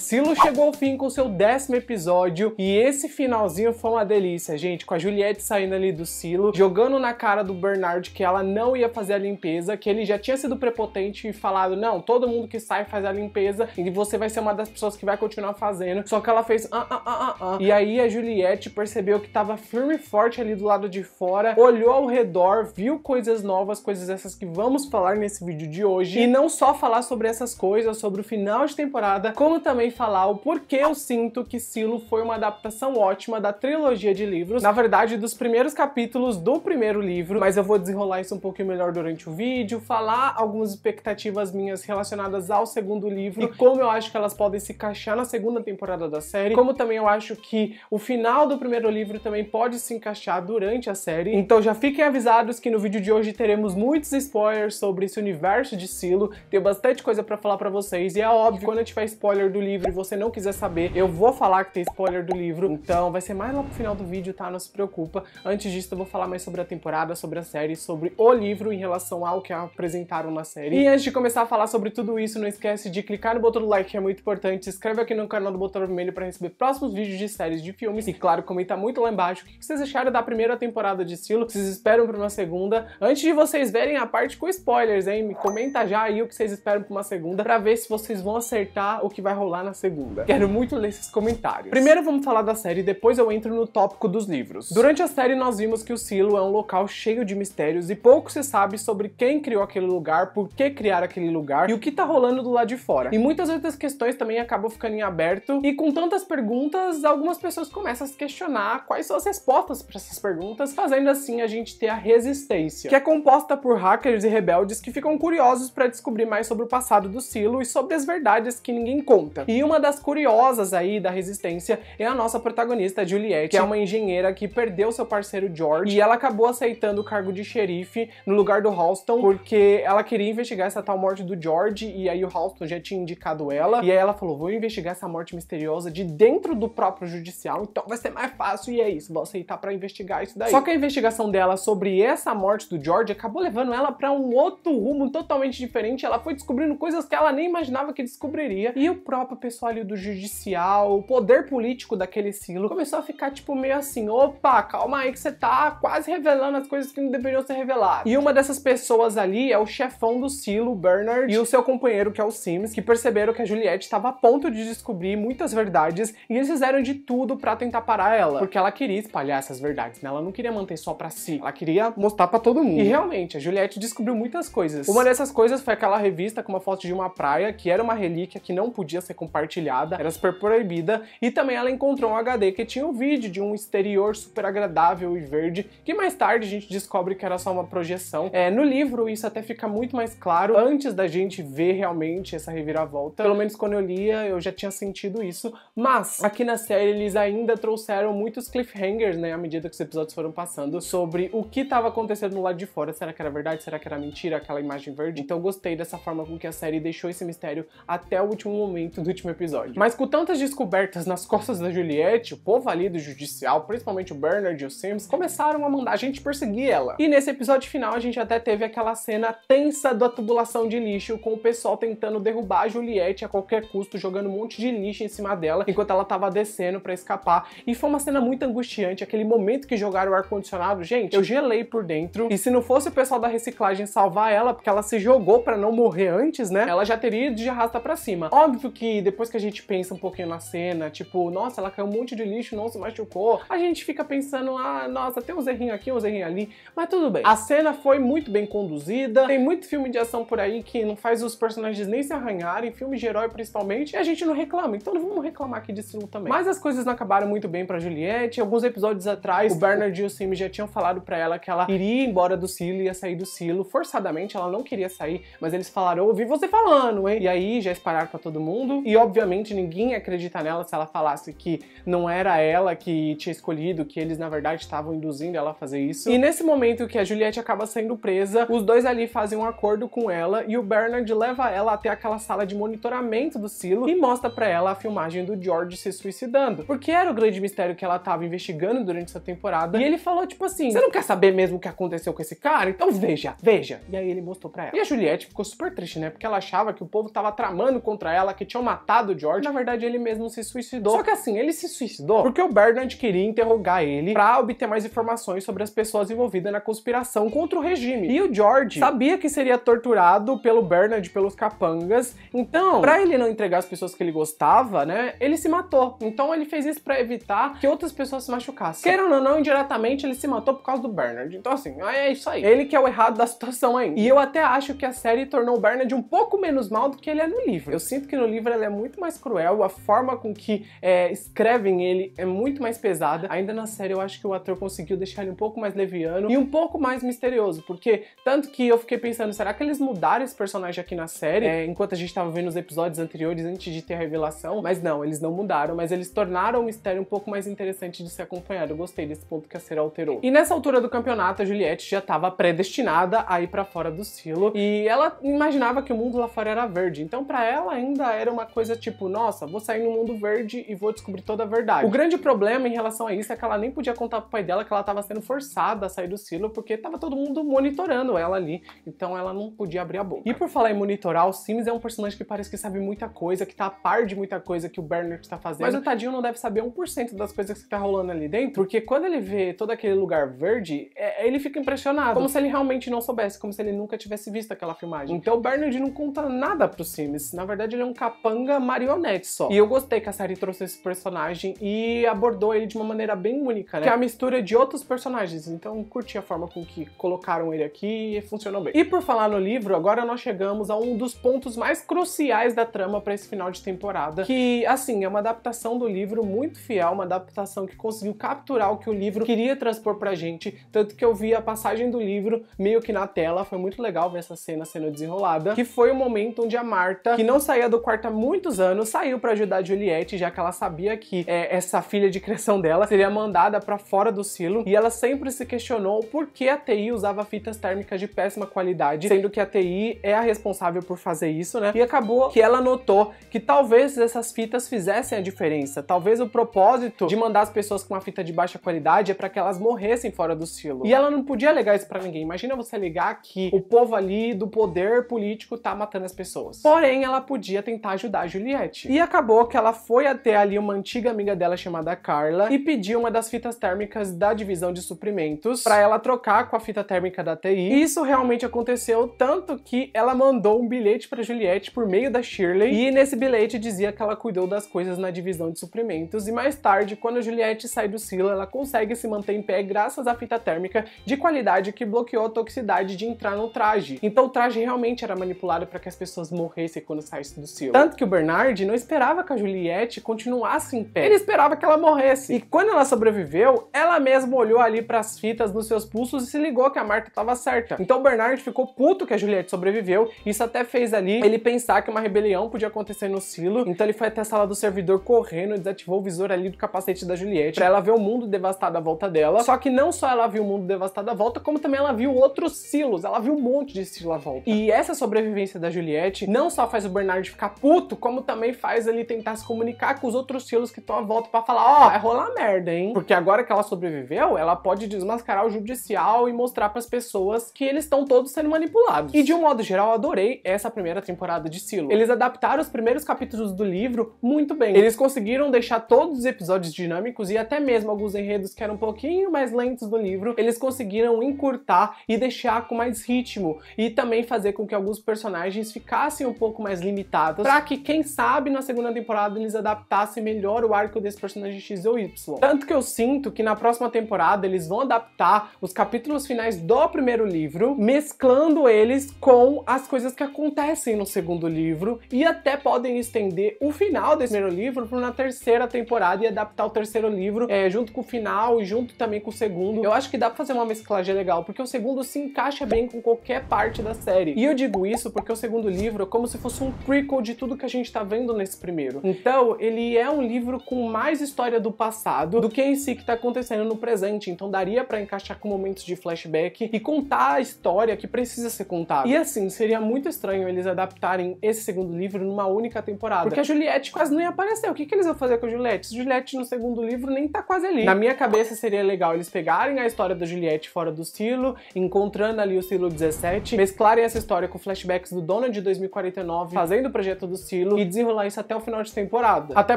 Silo chegou ao fim com seu décimo episódio e esse finalzinho foi uma delícia, gente. Com a Juliette saindo ali do Silo, jogando na cara do Bernard que ela não ia fazer a limpeza, que ele já tinha sido prepotente e falado: não, todo mundo que sai faz a limpeza e você vai ser uma das pessoas que vai continuar fazendo. Só que ela fez ah, ah, ah, ah, ah. E aí a Juliette percebeu que tava firme e forte ali do lado de fora, olhou ao redor, viu coisas novas, coisas essas que vamos falar nesse vídeo de hoje. E não só falar sobre essas coisas, sobre o final de temporada, como também falar o porquê eu sinto que Silo foi uma adaptação ótima da trilogia de livros, na verdade dos primeiros capítulos do primeiro livro, mas eu vou desenrolar isso um pouquinho melhor durante o vídeo, falar algumas expectativas minhas relacionadas ao segundo livro e como eu acho que elas podem se encaixar na segunda temporada da série, como também eu acho que o final do primeiro livro também pode se encaixar durante a série. Então já fiquem avisados que no vídeo de hoje teremos muitos spoilers sobre esse universo de Silo, tenho bastante coisa para falar para vocês e é óbvio, quando a gente tiver spoiler do livro livro e você não quiser saber, eu vou falar que tem spoiler do livro, então vai ser mais lá pro final do vídeo, tá? Não se preocupa. Antes disso, eu vou falar mais sobre a temporada, sobre a série, sobre o livro em relação ao que apresentaram na série. E antes de começar a falar sobre tudo isso, não esquece de clicar no botão do like, que é muito importante. Se inscreve aqui no canal do Botão Vermelho para receber próximos vídeos de séries de filmes. E claro, comenta muito lá embaixo o que vocês acharam da primeira temporada de Silo, vocês esperam pra uma segunda. Antes de vocês verem a parte com spoilers, hein? Me comenta já aí o que vocês esperam pra uma segunda, pra ver se vocês vão acertar o que vai rolar na na segunda. Quero muito ler esses comentários. Primeiro vamos falar da série, depois eu entro no tópico dos livros. Durante a série nós vimos que o Silo é um local cheio de mistérios e pouco se sabe sobre quem criou aquele lugar, por que criar aquele lugar e o que tá rolando do lado de fora. E muitas outras questões também acabam ficando em aberto e com tantas perguntas, algumas pessoas começam a se questionar quais são as respostas para essas perguntas, fazendo assim a gente ter a resistência, que é composta por hackers e rebeldes que ficam curiosos para descobrir mais sobre o passado do Silo e sobre as verdades que ninguém conta. E e uma das curiosas aí da resistência é a nossa protagonista Juliette, que é uma engenheira que perdeu seu parceiro George e ela acabou aceitando o cargo de xerife no lugar do Halston, porque ela queria investigar essa tal morte do George e aí o Halston já tinha indicado ela. E aí ela falou: "Vou investigar essa morte misteriosa de dentro do próprio judicial, então vai ser mais fácil e é isso, vou aceitar para investigar isso daí". Só que a investigação dela sobre essa morte do George acabou levando ela para um outro rumo totalmente diferente. Ela foi descobrindo coisas que ela nem imaginava que descobriria. E o próprio pessoal ali do judicial, o poder político daquele silo, começou a ficar tipo meio assim: opa, calma aí que você tá quase revelando as coisas que não deveriam ser reveladas. E uma dessas pessoas ali é o chefão do silo, Bernard, e o seu companheiro, que é o Sims, que perceberam que a Juliette estava a ponto de descobrir muitas verdades e eles fizeram de tudo para tentar parar ela, porque ela queria espalhar essas verdades, né? Ela não queria manter só para si, ela queria mostrar para todo mundo. E realmente, a Juliette descobriu muitas coisas. Uma dessas coisas foi aquela revista com uma foto de uma praia que era uma relíquia que não podia ser compartilhada compartilhada, era super proibida, e também ela encontrou um HD que tinha um vídeo de um exterior super agradável e verde, que mais tarde a gente descobre que era só uma projeção. É, no livro isso até fica muito mais claro antes da gente ver realmente essa reviravolta. Pelo menos quando eu lia, eu já tinha sentido isso, mas aqui na série eles ainda trouxeram muitos cliffhangers, né, à medida que os episódios foram passando, sobre o que estava acontecendo no lado de fora, será que era verdade, será que era mentira, aquela imagem verde. Então eu gostei dessa forma com que a série deixou esse mistério até o último momento do último próximo episódio. Mas com tantas descobertas nas costas da Juliette, o povo ali do judicial, principalmente o Bernard e o Sims, começaram a mandar a gente perseguir ela. E nesse episódio final a gente até teve aquela cena tensa da tubulação de lixo com o pessoal tentando derrubar a Juliette a qualquer custo, jogando um monte de lixo em cima dela enquanto ela tava descendo para escapar. E foi uma cena muito angustiante, aquele momento que jogaram o ar-condicionado, gente, eu gelei por dentro. E se não fosse o pessoal da reciclagem salvar ela, porque ela se jogou para não morrer antes, né? Ela já teria ido de arrasta para cima. Óbvio que depois que a gente pensa um pouquinho na cena, tipo, nossa, ela caiu um monte de lixo, não se machucou, a gente fica pensando, ah, nossa, tem um zerrinho aqui, um zerrinho ali, mas tudo bem. A cena foi muito bem conduzida, tem muito filme de ação por aí que não faz os personagens nem se arranharem, filme de herói principalmente, e a gente não reclama, então não vamos reclamar aqui de Silo também. Mas as coisas não acabaram muito bem pra Juliette, alguns episódios atrás, o Bernard e o Simi já tinham falado pra ela que ela iria embora do Silo, ia sair do Silo, forçadamente, ela não queria sair, mas eles falaram, ouvi você falando, hein? E aí já espalharam pra todo mundo, e obviamente ninguém acredita nela se ela falasse que não era ela que tinha escolhido, que eles na verdade estavam induzindo ela a fazer isso. E nesse momento que a Juliette acaba sendo presa, os dois ali fazem um acordo com ela e o Bernard leva ela até aquela sala de monitoramento do silo e mostra para ela a filmagem do George se suicidando, porque era o grande mistério que ela tava investigando durante essa temporada. E ele falou tipo assim: "Você não quer saber mesmo o que aconteceu com esse cara? Então veja, veja". E aí ele mostrou para ela. E a Juliette ficou super triste, né? Porque ela achava que o povo tava tramando contra ela, que tinha matado matado o George, na verdade ele mesmo se suicidou. Só que assim, ele se suicidou porque o Bernard queria interrogar ele para obter mais informações sobre as pessoas envolvidas na conspiração contra o regime. E o George sabia que seria torturado pelo Bernard, pelos capangas, então, para ele não entregar as pessoas que ele gostava, né, ele se matou. Então ele fez isso para evitar que outras pessoas se machucassem. Querendo ou não, indiretamente ele se matou por causa do Bernard. Então assim, é isso aí. Ele que é o errado da situação ainda. E eu até acho que a série tornou o Bernard um pouco menos mal do que ele é no livro. Eu sinto que no livro ele é muito muito mais cruel, a forma com que é, escrevem ele é muito mais pesada. Ainda na série eu acho que o ator conseguiu deixar ele um pouco mais leviano e um pouco mais misterioso, porque tanto que eu fiquei pensando, será que eles mudaram esse personagem aqui na série? É, enquanto a gente tava vendo os episódios anteriores antes de ter a revelação, mas não, eles não mudaram, mas eles tornaram o mistério um pouco mais interessante de se acompanhar. Eu gostei desse ponto que a série alterou. E nessa altura do campeonato, a Juliette já estava predestinada a ir para fora do silo e ela imaginava que o mundo lá fora era verde, então para ela ainda era uma coisa coisa tipo, nossa, vou sair no mundo verde e vou descobrir toda a verdade. O grande problema em relação a isso é que ela nem podia contar pro pai dela que ela estava sendo forçada a sair do silo porque estava todo mundo monitorando ela ali, então ela não podia abrir a boca. E por falar em monitorar, o Sims é um personagem que parece que sabe muita coisa, que tá a par de muita coisa que o Bernard está fazendo, mas o tadinho não deve saber 1% das coisas que tá rolando ali dentro, porque quando ele vê todo aquele lugar verde, é, é, ele fica impressionado, como se ele realmente não soubesse, como se ele nunca tivesse visto aquela filmagem. Então o Bernard não conta nada pro Sims, na verdade ele é um capanga marionete só. E eu gostei que a série trouxe esse personagem e abordou ele de uma maneira bem única, né? Que é a mistura de outros personagens. Então, curti a forma com que colocaram ele aqui e funcionou bem. E por falar no livro, agora nós chegamos a um dos pontos mais cruciais da trama para esse final de temporada, que, assim, é uma adaptação do livro muito fiel, uma adaptação que conseguiu capturar o que o livro queria transpor pra gente, tanto que eu vi a passagem do livro meio que na tela, foi muito legal ver essa cena sendo desenrolada, que foi o momento onde a Marta, que não saía do quarto há muito muitos anos, saiu para ajudar Juliette, já que ela sabia que é, essa filha de criação dela seria mandada para fora do silo, e ela sempre se questionou por que a TI usava fitas térmicas de péssima qualidade, sendo que a TI é a responsável por fazer isso, né? E acabou que ela notou que talvez essas fitas fizessem a diferença, talvez o propósito de mandar as pessoas com uma fita de baixa qualidade é para que elas morressem fora do silo. E ela não podia alegar isso para ninguém. Imagina você ligar que o povo ali do poder político tá matando as pessoas. Porém, ela podia tentar ajudar a Juliette. E acabou que ela foi até ali uma antiga amiga dela chamada Carla e pediu uma das fitas térmicas da divisão de suprimentos para ela trocar com a fita térmica da TI. E isso realmente aconteceu, tanto que ela mandou um bilhete para Juliette por meio da Shirley e nesse bilhete dizia que ela cuidou das coisas na divisão de suprimentos e mais tarde, quando a Juliette sai do Sila, ela consegue se manter em pé graças à fita térmica de qualidade que bloqueou a toxicidade de entrar no traje. Então o traje realmente era manipulado para que as pessoas morressem quando saíssem do Sila. Tanto que o Bernardo Bernard não esperava que a Juliette continuasse em pé. Ele esperava que ela morresse. E quando ela sobreviveu, ela mesma olhou ali para as fitas nos seus pulsos e se ligou que a Marta estava certa. Então Bernard ficou puto que a Juliette sobreviveu. Isso até fez ali ele pensar que uma rebelião podia acontecer no silo. Então ele foi até a sala do servidor correndo e desativou o visor ali do capacete da Juliette para ela ver o mundo devastado à volta dela. Só que não só ela viu o mundo devastado à volta, como também ela viu outros silos. Ela viu um monte de silos à volta. E essa sobrevivência da Juliette não só faz o Bernard ficar puto, como também faz ali tentar se comunicar com os outros silos que estão à volta para falar, ó, oh, vai rolar merda, hein? Porque agora que ela sobreviveu, ela pode desmascarar o judicial e mostrar para as pessoas que eles estão todos sendo manipulados. E de um modo geral, eu adorei essa primeira temporada de Silo. Eles adaptaram os primeiros capítulos do livro muito bem. Eles conseguiram deixar todos os episódios dinâmicos e até mesmo alguns enredos que eram um pouquinho mais lentos do livro, eles conseguiram encurtar e deixar com mais ritmo e também fazer com que alguns personagens ficassem um pouco mais limitados para que quem quem sabe na segunda temporada eles adaptassem melhor o arco desse personagem X ou Y. Tanto que eu sinto que na próxima temporada eles vão adaptar os capítulos finais do primeiro livro, mesclando eles com as coisas que acontecem no segundo livro e até podem estender o final desse primeiro livro para uma terceira temporada e adaptar o terceiro livro é, junto com o final e junto também com o segundo. Eu acho que dá para fazer uma mesclagem legal, porque o segundo se encaixa bem com qualquer parte da série. E eu digo isso porque o segundo livro é como se fosse um prequel de tudo que a gente está vendo nesse primeiro. Então, ele é um livro com mais história do passado do que em si que está acontecendo no presente. Então, daria para encaixar com momentos de flashback e contar a história que precisa ser contada. E assim, seria muito estranho eles adaptarem esse segundo livro numa única temporada. Porque a Juliette quase não ia aparecer. O que, que eles vão fazer com a Juliette? Juliette no segundo livro nem tá quase ali. Na minha cabeça seria legal eles pegarem a história da Juliette fora do silo, encontrando ali o silo 17, mesclarem essa história com flashbacks do Dona de 2049, fazendo o projeto do silo e desenrolar isso até o final de temporada. Até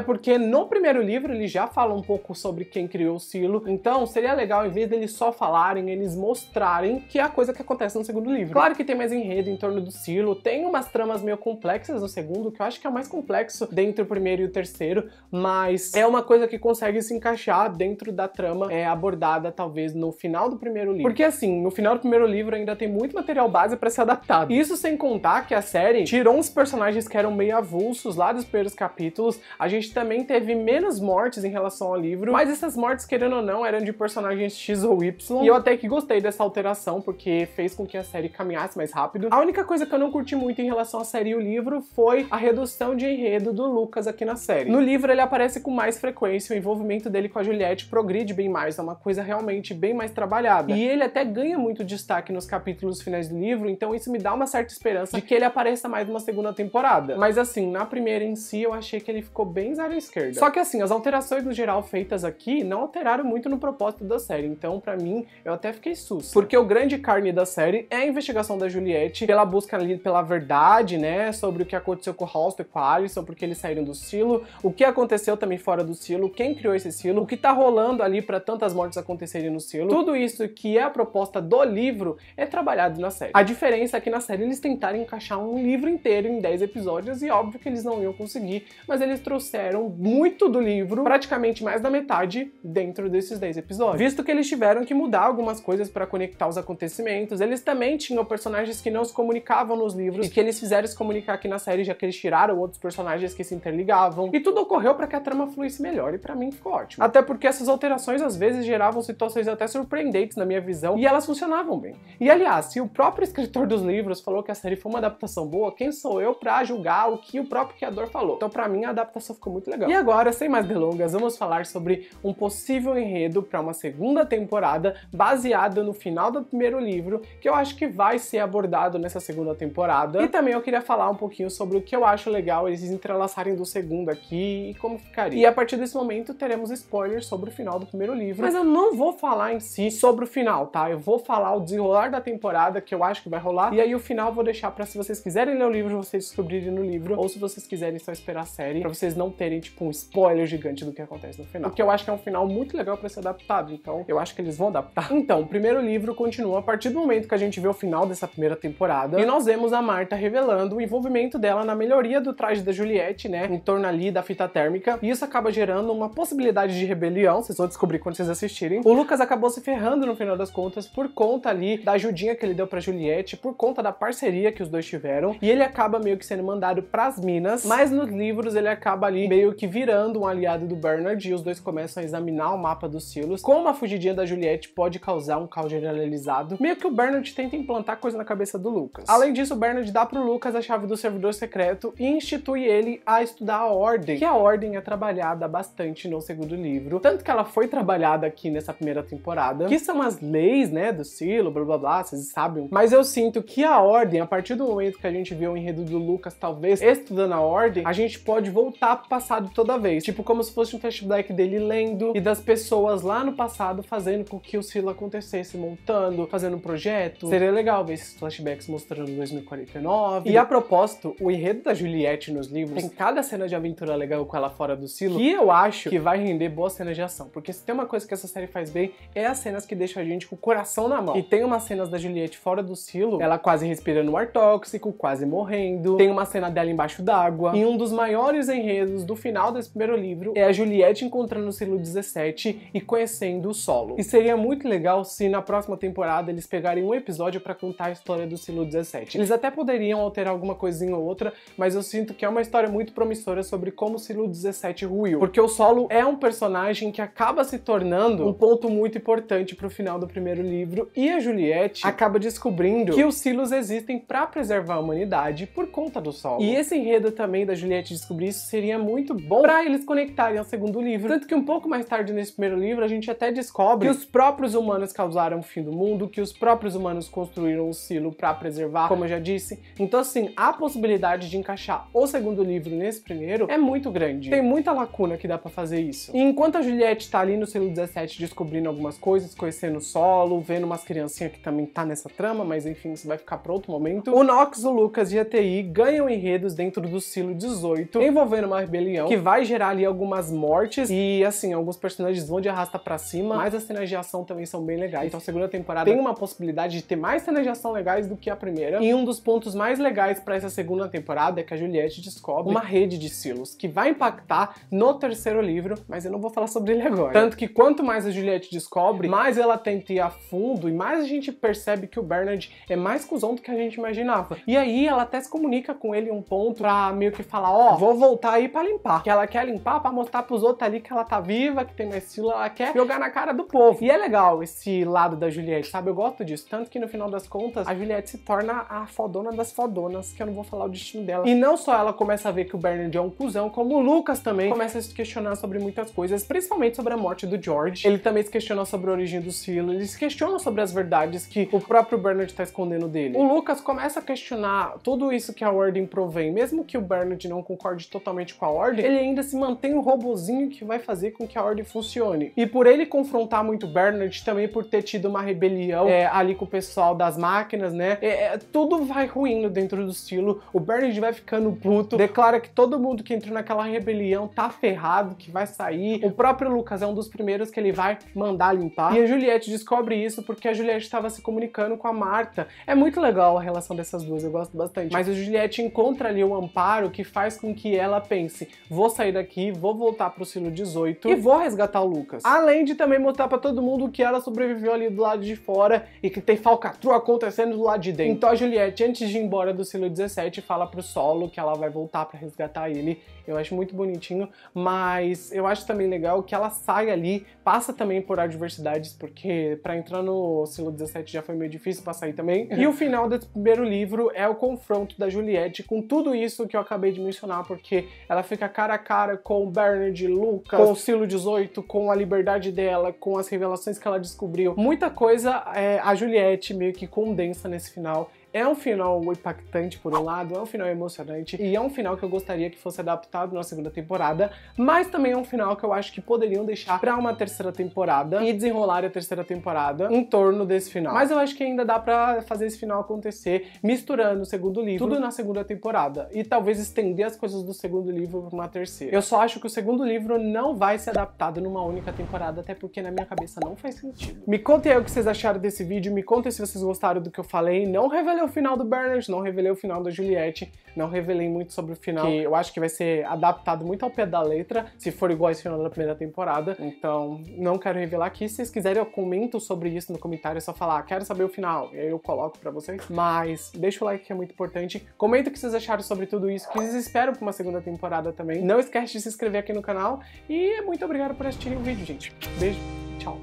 porque no primeiro livro ele já fala um pouco sobre quem criou o Silo, então seria legal, em vez deles só falarem, eles mostrarem que é a coisa que acontece no segundo livro. Claro que tem mais enredo em torno do Silo, tem umas tramas meio complexas no segundo, que eu acho que é o mais complexo dentro do primeiro e o terceiro, mas é uma coisa que consegue se encaixar dentro da trama é, abordada, talvez, no final do primeiro livro. Porque assim, no final do primeiro livro ainda tem muito material base para ser adaptado. Isso sem contar que a série tirou uns personagens que eram meio avulsos expulsos lá dos primeiros capítulos. A gente também teve menos mortes em relação ao livro, mas essas mortes, querendo ou não, eram de personagens X ou Y. E eu até que gostei dessa alteração, porque fez com que a série caminhasse mais rápido. A única coisa que eu não curti muito em relação à série e o livro foi a redução de enredo do Lucas aqui na série. No livro ele aparece com mais frequência, o envolvimento dele com a Juliette progride bem mais, é uma coisa realmente bem mais trabalhada. E ele até ganha muito destaque nos capítulos finais do livro, então isso me dá uma certa esperança de que ele apareça mais numa segunda temporada. Mas assim, na primeira em si, eu achei que ele ficou bem zero à esquerda. Só que assim, as alterações no geral feitas aqui não alteraram muito no propósito da série, então para mim, eu até fiquei sus. Porque o grande carne da série é a investigação da Juliette pela busca ali pela verdade, né, sobre o que aconteceu com o Halston e com a Alison, porque eles saíram do silo, o que aconteceu também fora do silo, quem criou esse silo, o que tá rolando ali para tantas mortes acontecerem no silo. Tudo isso que é a proposta do livro é trabalhado na série. A diferença é que na série eles tentaram encaixar um livro inteiro em 10 episódios e óbvio que eles não iam conseguir, mas eles trouxeram muito do livro, praticamente mais da metade, dentro desses 10 episódios. Visto que eles tiveram que mudar algumas coisas para conectar os acontecimentos, eles também tinham personagens que não se comunicavam nos livros e que eles fizeram se comunicar aqui na série, já que eles tiraram outros personagens que se interligavam. E tudo ocorreu para que a trama fluísse melhor, e para mim ficou ótimo. Até porque essas alterações às vezes geravam situações até surpreendentes na minha visão, e elas funcionavam bem. E aliás, se o próprio escritor dos livros falou que a série foi uma adaptação boa, quem sou eu para julgar o que o próprio próprio criador falou. Então, para mim, a adaptação ficou muito legal. E agora, sem mais delongas, vamos falar sobre um possível enredo para uma segunda temporada baseada no final do primeiro livro, que eu acho que vai ser abordado nessa segunda temporada. E também eu queria falar um pouquinho sobre o que eu acho legal eles entrelaçarem do segundo aqui e como ficaria. E a partir desse momento teremos spoilers sobre o final do primeiro livro, mas eu não vou falar em si sobre o final, tá? Eu vou falar o desenrolar da temporada que eu acho que vai rolar e aí o final eu vou deixar para se vocês quiserem ler o livro, vocês descobrirem no livro ou se vocês quiserem só esperar a série, pra vocês não terem, tipo, um spoiler gigante do que acontece no final. Tá. porque eu acho que é um final muito legal para ser adaptado, então eu acho que eles vão adaptar. Então, o primeiro livro continua a partir do momento que a gente vê o final dessa primeira temporada e nós vemos a Marta revelando o envolvimento dela na melhoria do traje da Juliette, né, em torno ali da fita térmica, e isso acaba gerando uma possibilidade de rebelião, vocês vão descobrir quando vocês assistirem. O Lucas acabou se ferrando no final das contas por conta ali da ajudinha que ele deu pra Juliette, por conta da parceria que os dois tiveram, e ele acaba meio que sendo mandado pras minas meninas, mas nos livros ele acaba ali meio que virando um aliado do Bernard e os dois começam a examinar o mapa dos Silos, como a fugidinha da Juliette pode causar um caos generalizado, meio que o Bernard tenta implantar coisa na cabeça do Lucas. Além disso, o Bernard dá pro Lucas a chave do servidor secreto e institui ele a estudar a Ordem, que a Ordem é trabalhada bastante no segundo livro, tanto que ela foi trabalhada aqui nessa primeira temporada, que são as leis, né, do Silo, blá blá blá, vocês sabem. Mas eu sinto que a Ordem, a partir do momento que a gente viu o enredo do Lucas, talvez estudando mudando a ordem, a gente pode voltar pro passado toda vez. Tipo, como se fosse um flashback dele lendo e das pessoas lá no passado fazendo com que o Silo acontecesse, montando, fazendo um projeto. Seria legal ver esses flashbacks mostrando 2049. E a propósito, o enredo da Juliette nos livros tem cada cena de aventura legal com ela fora do Silo, que eu acho que vai render boas cenas de ação. Porque se tem uma coisa que essa série faz bem, é as cenas que deixam a gente com o coração na mão. E tem umas cenas da Juliette fora do Silo, ela quase respirando o ar tóxico, quase morrendo. Tem uma cena dela embaixo da água. E um dos maiores enredos do final desse primeiro livro é a Juliette encontrando o Cirilo 17 e conhecendo o solo. E seria muito legal se na próxima temporada eles pegarem um episódio para contar a história do Cirilo 17. Eles até poderiam alterar alguma coisinha ou outra, mas eu sinto que é uma história muito promissora sobre como o Cirilo 17 ruiu, porque o solo é um personagem que acaba se tornando um ponto muito importante pro final do primeiro livro e a Juliette acaba descobrindo que os silos existem para preservar a humanidade por conta do solo. E esse enredo medo também da Juliette descobrir isso seria muito bom para eles conectarem ao segundo livro. Tanto que um pouco mais tarde nesse primeiro livro a gente até descobre que os próprios humanos causaram o fim do mundo, que os próprios humanos construíram o silo para preservar, como eu já disse. Então assim, a possibilidade de encaixar o segundo livro nesse primeiro é muito grande. Tem muita lacuna que dá para fazer isso. E enquanto a Juliette tá ali no silo 17 descobrindo algumas coisas, conhecendo o solo, vendo umas criancinhas que também tá nessa trama, mas enfim, isso vai ficar para outro momento. O Nox, o Lucas e a TI ganham enredos dentro do do silo 18, envolvendo uma rebelião que vai gerar ali algumas mortes e assim, alguns personagens vão de arrasta para cima, mas as cenas de ação também são bem legais. Então a segunda temporada tem uma possibilidade de ter mais cenas de ação legais do que a primeira. E um dos pontos mais legais para essa segunda temporada é que a Juliette descobre uma rede de silos que vai impactar no terceiro livro, mas eu não vou falar sobre ele agora. Tanto que quanto mais a Juliette descobre, mais ela tenta ir a fundo e mais a gente percebe que o Bernard é mais cuzão do que a gente imaginava. E aí ela até se comunica com ele um ponto pra meio que falar, ó, oh, vou voltar aí pra limpar. Que ela quer limpar pra mostrar pros outros ali que ela tá viva, que tem mais estilo, ela quer jogar na cara do povo. E é legal esse lado da Juliette, sabe? Eu gosto disso. Tanto que no final das contas, a Juliette se torna a fodona das fodonas, que eu não vou falar o destino dela. E não só ela começa a ver que o Bernard é um cuzão, como o Lucas também começa a se questionar sobre muitas coisas, principalmente sobre a morte do George. Ele também se questiona sobre a origem do filhos ele se questiona sobre as verdades que o próprio Bernard tá escondendo dele. O Lucas começa a questionar tudo isso que a Warden provém, mesmo que que o Bernard não concorde totalmente com a Ordem, ele ainda se mantém um robozinho que vai fazer com que a Ordem funcione. E por ele confrontar muito o Bernard, também por ter tido uma rebelião é, ali com o pessoal das máquinas, né? É, é tudo vai ruindo dentro do estilo. o Bernard vai ficando puto, declara que todo mundo que entrou naquela rebelião tá ferrado, que vai sair. O próprio Lucas é um dos primeiros que ele vai mandar limpar. E a Juliette descobre isso porque a Juliette estava se comunicando com a Marta. É muito legal a relação dessas duas, eu gosto bastante. Mas a Juliette encontra ali uma amparo que faz com que ela pense: vou sair daqui, vou voltar pro sino 18 e vou resgatar o Lucas. Além de também mostrar para todo mundo que ela sobreviveu ali do lado de fora e que tem falcatrua acontecendo do lado de dentro. Então a Juliette, antes de ir embora do sino 17, fala pro Solo que ela vai voltar para resgatar ele. Eu acho muito bonitinho, mas eu acho também legal que ela sai ali, passa também por adversidades, porque para entrar no sino 17 já foi meio difícil pra sair também. E o final desse primeiro livro é o confronto da Juliette com tudo isso isso que eu acabei de mencionar, porque ela fica cara a cara com o Bernard Lucas, com o Silo 18, com a liberdade dela, com as revelações que ela descobriu. Muita coisa é, a Juliette meio que condensa nesse final. É um final impactante por um lado, é um final emocionante e é um final que eu gostaria que fosse adaptado na segunda temporada, mas também é um final que eu acho que poderiam deixar para uma terceira temporada e desenrolar a terceira temporada em torno desse final. Mas eu acho que ainda dá para fazer esse final acontecer misturando o segundo livro tudo na segunda temporada e talvez estender as coisas do segundo livro para uma terceira. Eu só acho que o segundo livro não vai ser adaptado numa única temporada, até porque na minha cabeça não faz sentido. Me contem aí o que vocês acharam desse vídeo, me contem se vocês gostaram do que eu falei, não revelei o final do Bernard, não revelei o final da Juliette, não revelei muito sobre o final, que eu acho que vai ser adaptado muito ao pé da letra, se for igual esse final da primeira temporada. Hum. Então, não quero revelar aqui. Se vocês quiserem, eu comento sobre isso no comentário, é só falar, ah, quero saber o final, e aí eu coloco para vocês. Mas deixa o like que é muito importante. Comenta o que vocês acharam sobre tudo isso, que vocês esperam pra uma segunda temporada também. Não esquece de se inscrever aqui no canal e muito obrigado por assistirem o vídeo, gente. Beijo, tchau.